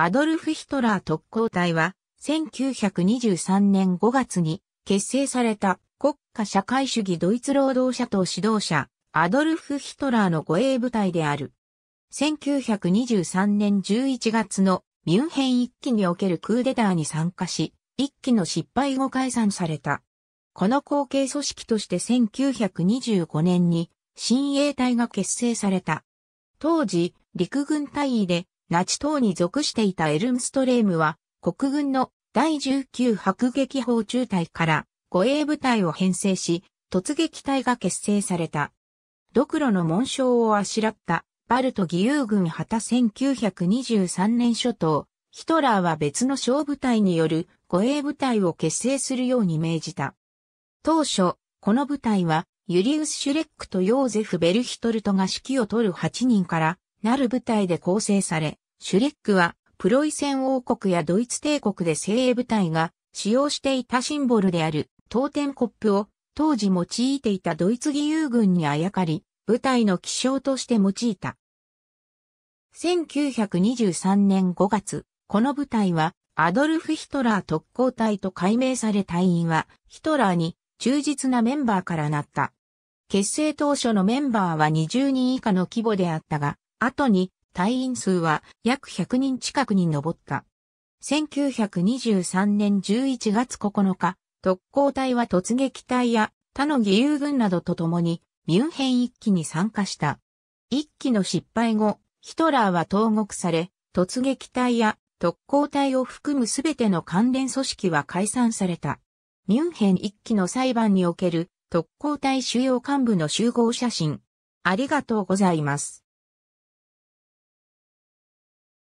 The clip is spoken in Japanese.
アドルフ・ヒトラー特攻隊は、1923年5月に結成された国家社会主義ドイツ労働者党指導者、アドルフ・ヒトラーの護衛部隊である。1923年11月のミュンヘン一期におけるクーデターに参加し、一期の失敗後解散された。この後継組織として1925年に新衛隊が結成された。当時、陸軍大尉でナチ党に属していたエルムストレームは、国軍の第19迫撃砲中隊から護衛部隊を編成し、突撃隊が結成された。ドクロの紋章をあしらったバルト義勇軍旗1923年初頭、ヒトラーは別の小部隊による護衛部隊を結成するように命じた。当初、この部隊はユリウス・シュレックとヨーゼフ・ベルヒトルトが指揮を取る8人からなる部隊で構成され、シュレックはプロイセン王国やドイツ帝国で精鋭部隊が使用していたシンボルであるトーテンコップを当時用いていたドイツ義勇軍にあやかり、部隊の気象として用いた。1923年5月、この部隊はアドルフ・ヒトラー特攻隊と改名され隊員はヒトラーに忠実なメンバーからなった。結成当初のメンバーは20人以下の規模であったが、後に隊員数は約100人近くに上った。1923年11月9日、特攻隊は突撃隊や他の義勇軍などと共にミュンヘン一期に参加した。一期の失敗後、ヒトラーは投獄され、突撃隊や特攻隊を含むすべての関連組織は解散された。ミュンヘン一期の裁判における特攻隊主要幹部の集合写真。ありがとうございます。